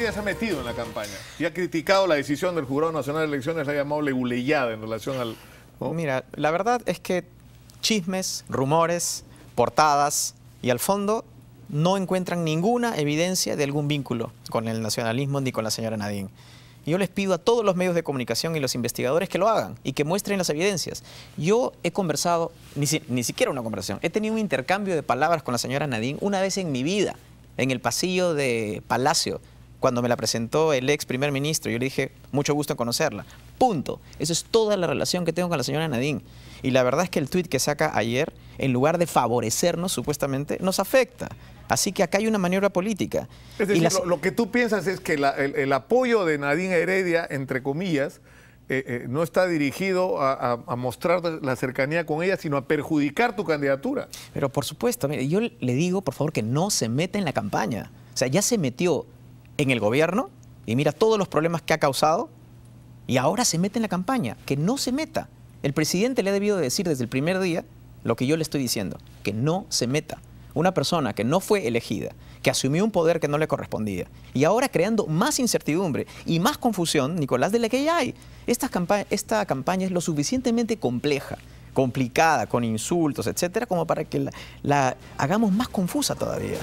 Ya se ha metido en la campaña y ha criticado la decisión del Jurado Nacional de Elecciones, la ha llamado leguleyada en relación al... Mira, la verdad es que chismes, rumores, portadas y al fondo no encuentran ninguna evidencia de algún vínculo con el nacionalismo ni con la señora Nadine. Yo les pido a todos los medios de comunicación y los investigadores que lo hagan y que muestren las evidencias. Yo he conversado, ni, siquiera una conversación, he tenido un intercambio de palabras con la señora Nadine una vez en mi vida, en el pasillo de Palacio, cuando me la presentó el ex primer ministro, yo le dije, mucho gusto en conocerla. Punto. Esa es toda la relación que tengo con la señora Nadine. Y la verdad es que el tuit que saca ayer, en lugar de favorecernos supuestamente, nos afecta. Así que acá hay una maniobra política. Es decir, lo, que tú piensas es que el, apoyo de Nadine Heredia, entre comillas, eh, eh, no está dirigido a, mostrar la cercanía con ella, sino a perjudicar tu candidatura. Pero por supuesto, yo le digo, por favor, que no se meta en la campaña. O sea, ya se metió en el gobierno y mira todos los problemas que ha causado y ahora se mete en la campaña, que no se meta. El presidente le ha debido decir desde el primer día lo que yo le estoy diciendo, que no se meta. Una persona que no fue elegida, que asumió un poder que no le correspondía, y ahora creando más incertidumbre y más confusión, Nicolás, de la que ya hay. Esta, esta campaña es lo suficientemente compleja, complicada, con insultos, etcétera, como para que la hagamos más confusa todavía.